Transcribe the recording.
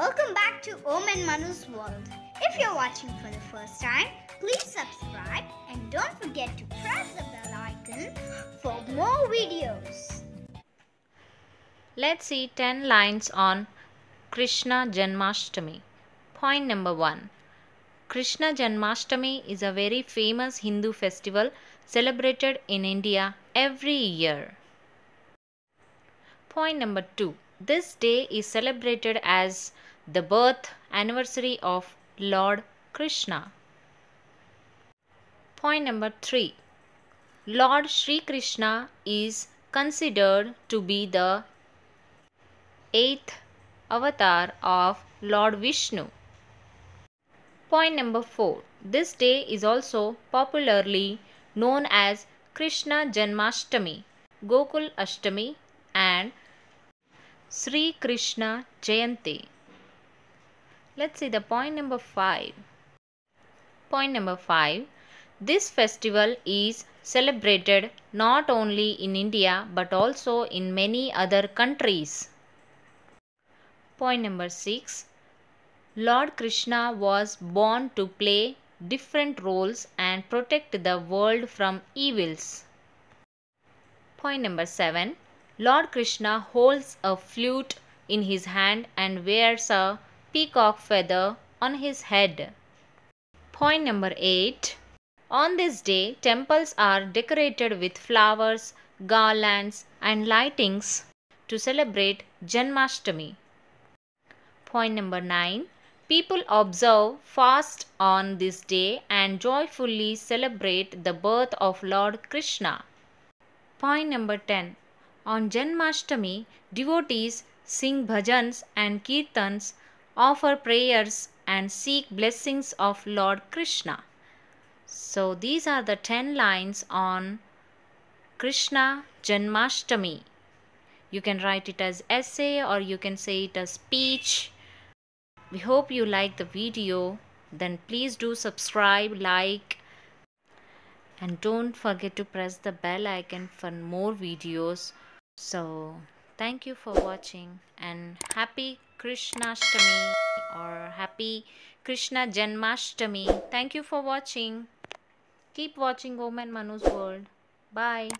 Welcome back to Om and Manu's World. If you're watching for the first time, please subscribe and don't forget to press the bell icon for more videos. Let's see 10 lines on Krishna Janmashtami. Point number 1. Krishna Janmashtami is a very famous Hindu festival celebrated in India every year. Point number 2. This day is celebrated as the birth anniversary of Lord Krishna. Point number 3 Lord Sri Krishna is considered to be the eighth avatar of Lord Vishnu. Point number 4 This day is also popularly known as Krishna Janmashtami, Gokul Ashtami, and Sri Krishna Jayanti. Let's see the point number 5. Point number 5. This festival is celebrated not only in India but also in many other countries. Point number 6. Lord Krishna was born to play different roles and protect the world from evils. Point number 7. Lord Krishna holds a flute in his hand and wears a peacock feather on his head. Point number 8. On this day, temples are decorated with flowers, garlands, and lightings to celebrate Janmashtami. Point number 9. People observe fast on this day and joyfully celebrate the birth of Lord Krishna. Point number 10. On Janmashtami, devotees sing bhajans and kirtans offer prayers and seek blessings of Lord Krishna. So these are the 10 lines on Krishna Janmashtami. You can write it as essay or you can say it as speech. We hope you like the video. Then please do subscribe, like and don't forget to press the bell icon for more videos. So thank you for watching and happy Krishnashtami or happy Krishna Janmashtami. Thank you for watching. Keep watching Om and Manu's World. Bye.